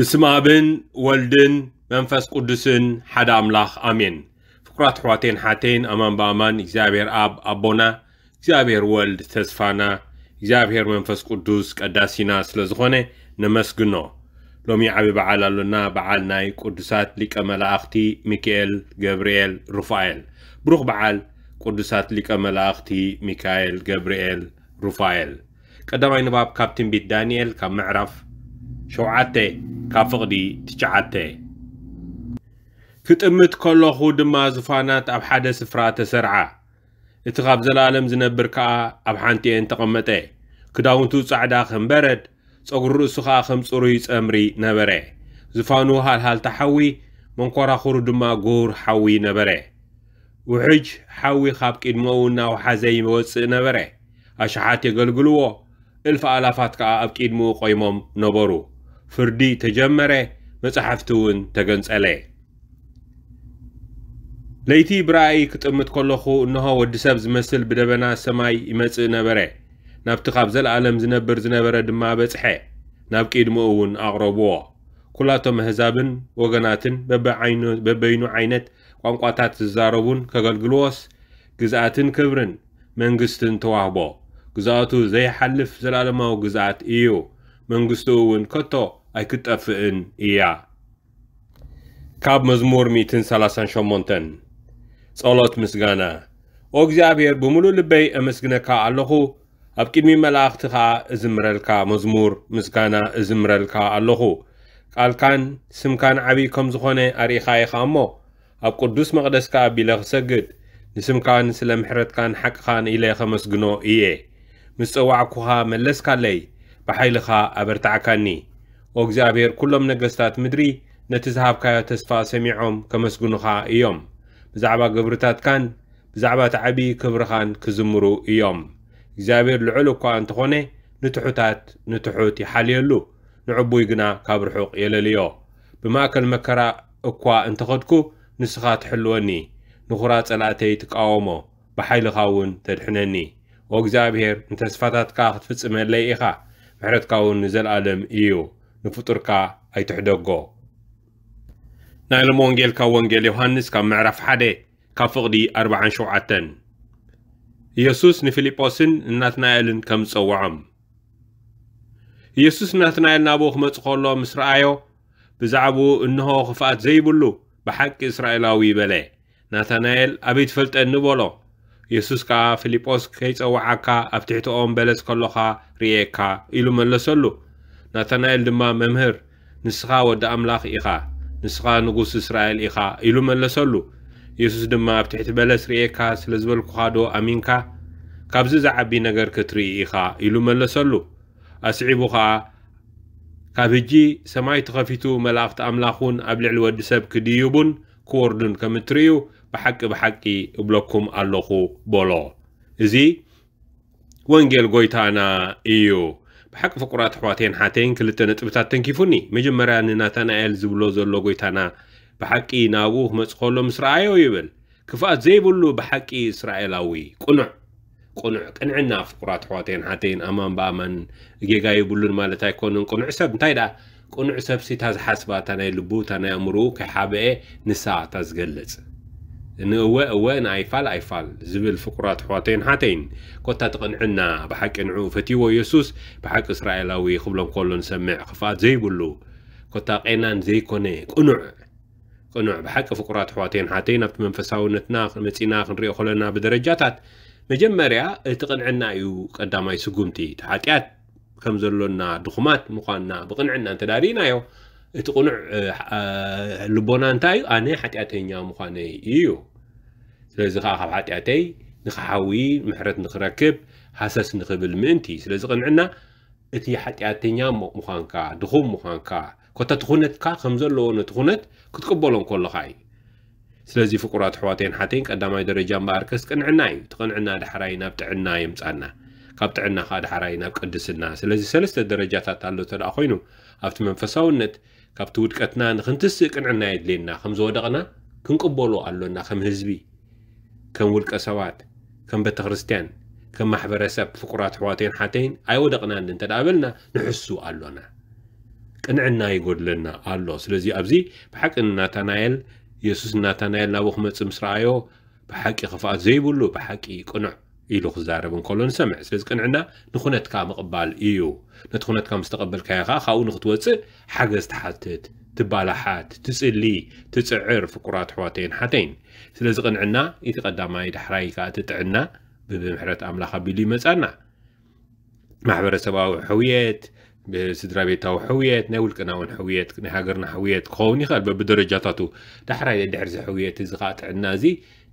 ብስም ኣብን ወልድን መንፈስ ቅዱስን ሓደ ኣምላኽ ኣሜን ፍኩራት ኣሕዋተይን ሓተይን ኣማን ብኣማን እግዚኣብሔር ኣብ ኣቦና እግዚኣብሔር ወልድ ተስፋና እግዚኣብሔር መንፈስ ቅዱስ ቀዳሲና ስለ ዝኾነ ነመስግኖ ሎሚ ዓብዪ በዓል ኣሎና በዓል ናይ ቅዱሳት ሊቀ መላእኽቲ ሚካኤል ገብርኤል ሩፋኤል ብሩኽ በዓል ቅዱሳት ሊቀ መላእኽቲ ሚካኤል ገብርኤል ሩፋኤል ቀዳማይ ንባብ ካብ ትንቢት ዳንኤል ካብ ምዕራፍ شوعتي ካብ ፍቕዲ ትሽዓተ ክጥምት ከለኹ ድማ ዙፋናት ኣብ ሓደ ስፍራ ተሰርዓ እቲ ካብ ዘላለም ዝነብር ከዓ ኣብ ሓንቲኤን ተቐመጠ ክዳውንቱ ጻዕዳ ከም በረድ ጸጉሪ ርእሱ ከዓ ከም ጽሩይ ጸምሪ ነበረ ዙፋኑ ሃልሃልታ ሓዊ መንኰራኹሩ ድማ ጉር ሓዊ ነበረ ውሕጅ ሓዊ ካብ ቂድሞኡ እናውሓዘ ይወፅእ ነበረ ኣሽሓት የገልግልዎ እልፊ ኣላፋት ከዓ ኣብ ቂድሚኡ ቈይሞም ነበሩ ፍርዲ ተጀመረ፣ መጽሕፍቲ እውን ተገንጸለ። ለይቲ ብራእይ ክጥምት ከለኹ እንሆ ወዲ ሰብ ዝመስል ብደበና ሰማይ ይመጽእ ነበረ ናብቲ ካብ ዘለኣለም ዝነብር ዝነበረ ድማ በጽሐ ናብ ቂድሚኡ እውን ኣቕረብዎ ኵላቶም ኣሕዛብን ወገናትን በበይኑ ዓይነት ቋንቋታት ዝዛረቡን ከገልግልዎስ ግዝኣትን ክብርን መንግስትን ተዋህቦ ግዝኣቱ ዘይሓልፍ ዘለኣለማዊ ግዝኣት እዩ መንግስቱ እውን ከቶ ኣይክጠፍእን እያ ካብ መዝሙር 138 ጸሎት ምስጋና ኦ እግዚኣብሔር ብምሉእ ልበይ ኣመስግነካ ኣለኹ ኣብ ቅድሚ መላእኽቲ ኸዓ እዝምረልካ መዝሙር ምስጋና እዝምረልካ ኣለኹ ቃልካን ስምካን ዓብዪ ከም ዝኾነ ኢኻ እሞ ኣብ ቅዱስ መቕደስካ ኣቢለ ኽሰግድ ንስምካን ስለ ምሕረትካን ሓቅኻን ኢለ ኸመስግኖ እየ ምስ ጸዋዕኩኻ መለስካለይ ብሓይልኻ ኣበርታዓካኒ ኦ እግዚኣብሔር ኩሎም ነገስታት ምድሪ ነቲ ዝሃብካዮ ተስፋ ሰሚዖም ከመስግኑኻ እዮም ብዛዕባ ግብርታትካን ብዛዕባ እቲ ዓብዪ ክብርኻን ክዝምሩ እዮም እግዚኣብሔር ልዑል እኳ እንተኾነ ንትሑታት ንትሑት ይሓልየሉ ንዕቡይ ግና ካብ ርሑቕ የለልዮ ብማእከል መከራ እኳ እንተኸድኩ ንስኻ ትሕልወኒ ንኹራ ጸላእተይ ትቃወሞ ብሓይልኻ እውን ተድሕነኒ ኦ እግዚኣብሔር ንተስፋታትካ ክትፍጽመለይ ኢኻ ምሕረትካ እውን ንዘለኣለም እዩ ንፍጡርካ ኣይትሕደጎ ናይ ሎም ወንጌል ካብ ወንጌል ዮሃንስ ካብ ምዕራፍ ሓደ ካብ ፍቕዲ 47 ኢየሱስ ንፊልጶስን እናትናኤልን ከም ዝፀውዖም ኢየሱስ እናትናኤል ናብኡ ክመጽእ ከሎ ምስ ረኣዮ ብዛዕባኡ እንሆ ክፍኣት ዘይብሉ ብሓቂ እስራኤላዊ በለ ናታናኤል ኣበይ ትፈልጠኒ በሎ የሱስ ከዓ ፊልጶስ ከይፀዋዓካ ኣብ ትሕቲኦም በለፅ ከለኻ ርኤካ ኢሉ መለሰሉ ናታናኤል ድማ መምህር ንስኻ ወዲ ኣምላኽ ኢኻ ንስኻ ንጉስ እስራኤል ኢኻ ኢሉ መለሰሉ የሱስ ድማ ኣብ ትሕቲ በለስ ርኤካ ስለ ዝበልኩኻ ዶ ኣሚንካ ካብዚ ዝዓቢ ነገር ክትርኢ ኢኻ ኢሉ መለሰሉ ኣስዒቡ ኸዓ ካብ ህጂ ሰማይ ተኸፊቱ መላእኽቲ ኣምላኽ እውን ኣብ ልዕሊ ወዲ ሰብ ክድይቡን ክወርዱን ከም እትርእዩ بحق بحقي بلوكم اللوخو بولو زي وانجيل غويتانا ايو بحق فقرات حواتين حاتين كلتن اتبتات تنكيفوني مجمران ناتانا ايل زبلو زولو غويتانا بحقي ناووه مسخولو مسرع ايو يبل كفات زي بلو بحقي اسرائيل اوي قنع قنع قنعنا فقرات حواتين حاتين امان بامن جيغاي بلون مالتاي كونن قنع سب متايدا قنع سب سي تاز حاسباتانا يلبو تانا يمرو كحابئي نساء تازقلت ንእወ እወ ንኣይፋል ኣይፋል ዝብል ፍቁራት ኣሕዋተይን ሓተይን ኮታ ተቐንዕና ብሓቂ ንዕኡ ፈትይዎ ኢየሱስ ብሓቂ እስራኤላዊ ክብሎም ከሎ ንሰምዕ ክፍኣት ዘይብሉ ኮታ ቐናን ዘይኮነ ቅኑዕ ቅኑዕ ብሓቂ ፍቁራት ኣሕዋተይን ሓተይን ኣብቲ መንፈሳውነትና መፂና ክንሪኦ ከለና ብደረጃታት መጀመርያ እቲ ቅንዕና እዩ ቀዳማይ ስጉምቲ እቲ ሓጢኣት ከም ዘሎና ድኹማት ምዃንና ብቕንዕና እንተዳሪእናዮ እቲ ቁኑዕ ልቦና እንታይ እዩ ኣነ ሓጢኣተኛ ምዃነ እዩ ስለዚ ከዓ ካብ ሓጢኣተይ ንክሓዊ ምሕረት ንክረክብ ሃሰስ ንክብል ምእንቲ ስለዚ ቅንዕና እቲ ሓጢኣተኛ ምዃንካ ድኹም ምዃንካ ኮታቲ ኩነትካ ከም ዘለዎ ነቲ ኩነት ክትቅበሎም ከለካ እዩ ስለዚ ፍቁራት ኣሕዋተይን ሓተይን ቀዳማይ ደረጃ እምበኣር ከስ ቅንዕና እዩ እቲ ቅንዕና ዳሕራይ ናብ ጥዕና የምፃና ካብ ጥዕና ከዓ ዳሕራይ ናብ ቅድስና ስለዚ ሰለስተ ደረጃታት ኣሎ ተደኣ ኮይኑ ኣብቲ መንፈሳውነት كابت ودكتنا نخنتسك عنا يدلينا خم زودقنا كنقبولو قلونا خم هزبي كم ولك سوات كم بتغرستان كم محبرة سب فقرات هاتين حاتين أي ودقنا ننت دابلنا نحسو قلونا كنعنا يقول لنا الله سلزي أبزي بحق إن ناتانايل يسوس ناتانايل نابو خمت سمسرايو بحق يخفات زيبولو بحق يكونو ኢሉ ክዛረብ እንከሎ ንሰምዕ ስለዚ ቅንዕና ንኹነትካ ምቕባል እዩ ነቲ ኩነትካ ምስ ተቐበልካዮ ከዓ ካብኡ ንክትወፅእ ሓገዝ ተሓትት ትባላሓት ትፅሊ ትፅዕር ፍቁራት ኣሕዋተይን ሓተይን ስለዚ ቅንዕና እቲ ቀዳማይ ዳሕራይ ከዓ እቲ ጥዕና ብብምሕረት ኣምላኽ ኣቢሉ ይመፃና ማሕበረሰባዊ ሕውየት ብስድራ ቤታዊ ሕውየት ናይ ውልቅና እውን ሕውየት ናይ ሃገርና ሕውየት ክኸውን ይኽእል በብደረጃታቱ ዳሕራይ ድሕሪ ሕውየት እዚ ከዓ ጥዕና እዚ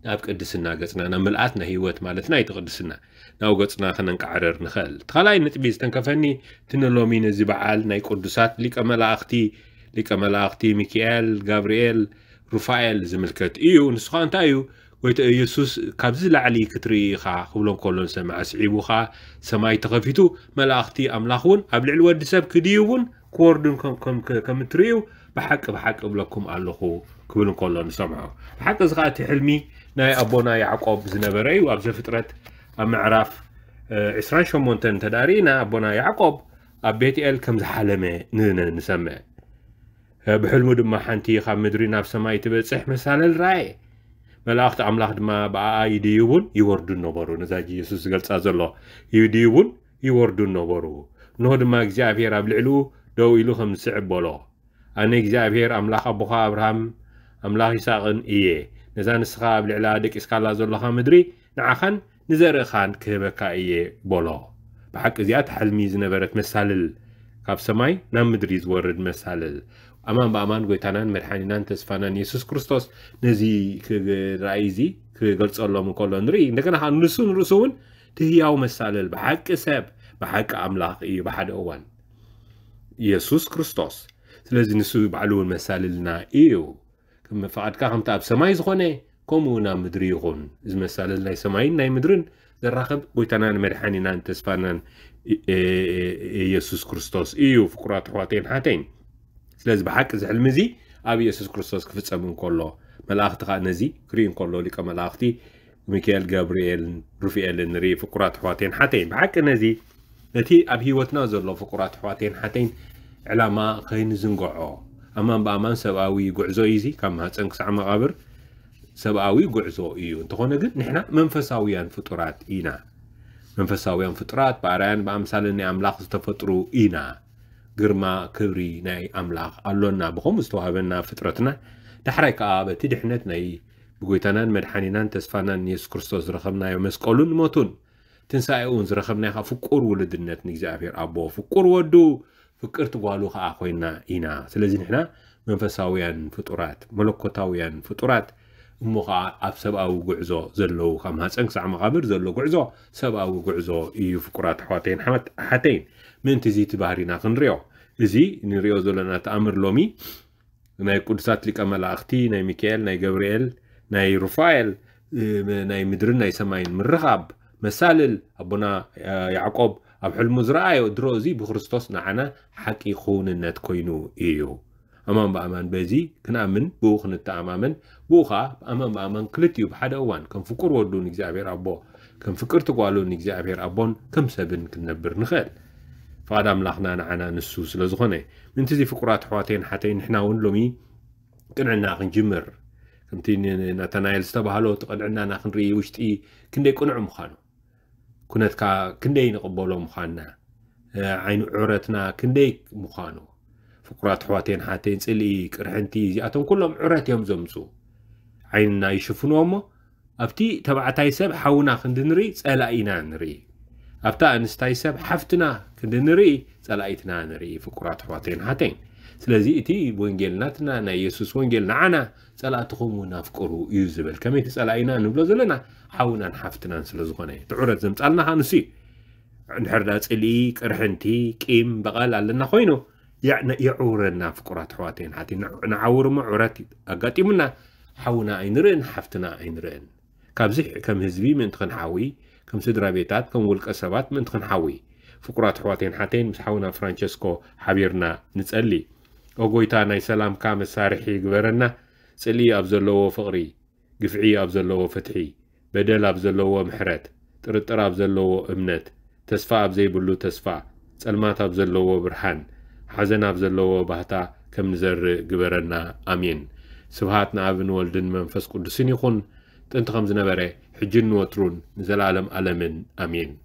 ناب قدسنا قصنا انا ملعاتنا هيوت مالتنا يتقدسنا ناو قصنا خنن قعرر نخل تخلاي نتبي استنكفني تنلومي نزي بعال ناي قدسات ليك ملاختي ليك ملاختي ميكائيل غابرييل روفائيل زملكت ايو نسخان تايو ويت يسوس كابز لعلي كتري خا خبلون كولون سمع سعيبو خا سما يتغفيتو ملاختي املاخون ابلع الورد سب كديوون كوردون كم كم كم تريو بحق بحق بلكم الخو كبلون كولون سمعو بحق زغاتي حلمي ናይ ኣቦና ያዕቆብ ዝነበረ እዩ ኣብ ዘፍጥረት ኣብ ምዕራፍ 28 እንተዳሪእና ኣቦና ያዕቆብ ኣብ ቤትኤል ከም ዝሓለመ ንሰምዕ ብሕልሙ ድማ ሓንቲ ካብ ምድሪ ናብ ሰማይ ትበፅሕ መሳለል ረኣየ መላእኽቲ ኣምላኽ ድማ ብኣኣ ይድይቡን ይወርዱን ነበሩ ነዛ ኢየሱስ ዝገልፃ ዘሎ ይድይቡን ይወርዱን ነበሩ ንሆ ድማ እግዚኣብሔር ኣብ ልዕሊኡ ደው ኢሉ ከም ዝስዕብ በሎ ኣነ እግዚኣብሔር ኣምላኽ ኣቦኻ ኣብርሃም ኣምላኽ ይስቅን እየ ነዛ ንስኻ ብልዕላ ደቂስካላ ዘለኻ ምድሪ ንዓኻን ንዘርእኻን ክህበካ እየ በሎ ብሓቂ እዚኣ ተሓልሚ ዝነበረት መሳልል ካብ ሰማይ ናብ ምድሪ ዝወርድ መሳልል ኣማን ብኣማን ጎይታናን መድሓኒናን ተስፋናን የሱስ ክርስቶስ ነዚ ራእይ እዚ ክገልፀሎም እንከሎ ንርኢ እንደገና ከዓ ንሱ ንርእሱ እውን ትህያው መሳልል ብሓቂ ሰብ ብሓቂ ኣምላኽ እዩ ብሓደ እዋን ኢየሱስ ክርስቶስ ስለዚ ንሱ ባዕሉ እውን መሳልልና እዩ كم فعد كهم تاب سماي زخنة كم ونا مدري غن إذا مثلا لاي سماي ناي مدرن ذا رقب قيتنا أنا مرحني نان تسفنا يسوع كرستوس إيو فكرات رواتين حتين سلاز بحق زعل مزي أبي يسوع كرستوس كفت سامن كله ملاخت قا نزي كرين كله لك ملاختي ميكيل جابرييل روفيال نري فكرات رواتين حتين بحق نزي نتي أبي وتنازل له فكرات رواتين حتين علامة خين زنقعه ኣማን ብኣማን ሰብኣዊ ጉዕዞ እዩ እዚ ካብ ማህፀን ክሳዕ መቓብር ሰብኣዊ ጉዕዞ እዩ እንተኾነ ግን ንሕና መንፈሳውያን ፍጡራት ኢና መንፈሳውያን ፍጡራት ብኣርያን ብኣምሳለ ናይ ኣምላኽ ዝተፈጥሩ ኢና ግርማ ክብሪ ናይ ኣምላኽ ኣሎና ብከምኡ ዝተዋህበና ፍጥረትና ዳሕራይ ከዓ በቲ ድሕነት ናይ ብጎይታናን መድሓኒናን ተስፋናን ኢየሱስ ክርስቶስ ዝረኸብናዮ መስቀሉን ሞቱን ትንሳኤ እውን ዝረኸብናይ ከዓ ፍቁር ውልድነት ንእግዚኣብሔር ኣቦ ፍቁር ወዱ فكرت غالو خا خوينا إنا سلزي نحنا من فساويان فطورات ملكو تاويان فطورات مخا أب سبا وقعزو زلو خمس أنك سعم غابر زلو قعزو سبا وقعزو إيو فكرات حواتين حمت حتين من تزي تبهرينا خنريو إزي نريو زلنا تأمر لومي ناي قدسات لك أمال أختي ناي ميكيال ناي جابرييل ناي روفايل ناي مدرن ناي سماين مرغب مسالل أبونا يعقوب ኣብ ሕልሙ ዝረኣዮ ድሮ እዚ ብክርስቶስ ንዓና ሓቂ ክውንነት ኮይኑ እዩ ኣማን ብኣማን በዚ ክንኣምን ብኡ ክንተኣማመን ብኡ ከዓ ብኣማን ብኣማን ክልትኡ ብሓደ እዋን ከም ፍቁር ወሉን እግዚኣብሔር ኣቦ ከም ፍቅርቲ ጓሉን እግዚኣብሔር ኣቦን ከም ሰብን ክንነብር ንኽእል ፍቓድ ኣምላኽና ንዓና ንሱ ስለ ዝኾነ ምንቲ እዚ ፍቁራት ኣሕዋተይን ሓተይ ንሕና እውን ሎሚ ቅንዕና ክንጅምር ከምቲ ናታናኤል ዝተባሃሎ ተቐንዕናና ክንርኢ ውሽጢ ክንደይ ቅኑዕ ምዃኑ كنت كا كندي نقبلو مخانا عين عورتنا كندي مخانو فقرات حواتين حاتين سليك رحنتي زي اتم كلهم عورت يوم زمزو عيننا يشوفون ابتي تبع تايسب حونا خندنري سالا نري ኣብታ ኣንስታይ ሰብ ሓፍትና ክንዲንርኢ ፀላኢትና ንርኢ ፍቁራት ኣሕዋትን ሓተይን ስለዚ እቲ ወንጌል ናትና ናይ የሱስ ወንጌል ንዓና ፀላእትኹም እውን ኣፍቅሩ እዩ ዝብል ከመይ ትፀላኢና ንብሎ ዘለና ሓውናን ሓፍትናን ስለዝኾነ ትዑረት ዘምፃልና ኸ ንሱ እዩ እንድሕር ዳ ፅልኢ ቅርሕንቲ ቂም በቐል ኣለና ኮይኑ የዕውረና ፍቁራት ኣሕዋተይን ሓቲ ንዓውር ሞ ዑረት ኣጋጢሙና ሓውና ኣይንርእን ሓፍትና ኣይንርእን ካብዚ ከም ህዝቢ ምእንቲ ክንሓዊ ከም ስድራ ቤታት ከም ውልቀ ሰባት ምእንቲ ክንሓዊ ፍቁራት ኣሕዋተይን ሓተይን ምስ ሓውና ፍራንቸስኮ ሓቢርና ንጸሊ ኦጎይታ ናይ ሰላምካ መሳርሒ ይግበረና ጽልኢ ኣብ ዘለዎ ፍቕሪ ግፍዒ ኣብ ዘለዎ ፍትሒ በደል ኣብ ዘለዎ ምሕረት ጥርጥር ኣብ ዘለዎ እምነት ተስፋ ኣብ ዘይብሉ ተስፋ ጸልማት ኣብ ዘለዎ ብርሃን ሓዘን ኣብ ዘለዎ ባህታ ከም ንዘርእ ግበረና ኣሜን ስብሃት ንኣብን ወልድን መንፈስ ቅዱስን ይኹን ጥንቲ ከም ዝነበረ حجن وترون زلالم ألمن أمين